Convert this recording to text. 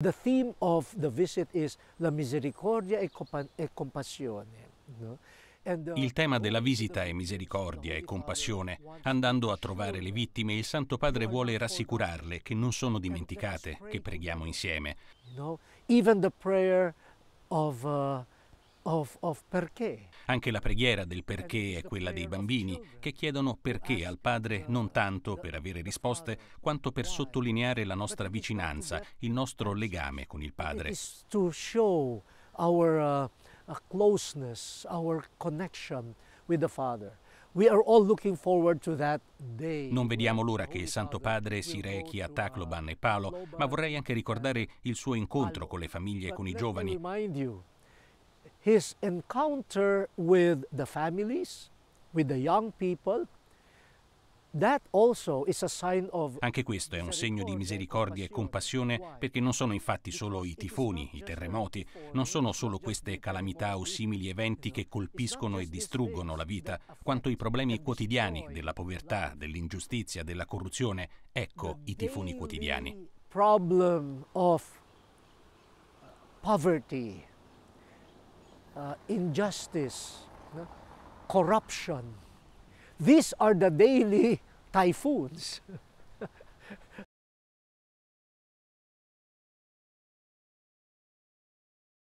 The theme of the visit is la misericordia e, e compassione. No? Uh, il tema della visita è misericordia e compassione. Andando a trovare le vittime, il Santo Padre vuole rassicurarle che non sono dimenticate, che preghiamo insieme. No? Even the prayer of uh, Of, of Anche la preghiera del perché è quella dei bambini, che chiedono perché ah, al Padre non tanto per avere risposte, quanto per sottolineare la nostra vicinanza, il nostro legame con il Padre. To show our uh, uh, closeness, our connection with the Father. Non vediamo l'ora che oh, il Santo Padre si rechi a Tacloban e uh, Palo, ma vorrei anche ricordare il suo incontro con le famiglie e con i giovani his encounter with the families, with the young people, anche questo è un segno di misericordia e compassione perché non sono infatti solo i tifoni, i terremoti, non sono solo queste calamità o simili eventi che colpiscono e distruggono la vita, quanto i problemi quotidiani della povertà, dell'ingiustizia, della corruzione. Ecco i tifoni quotidiani. Problem della povertà, uh, injustice, no? corruption. These are the daily typhoons.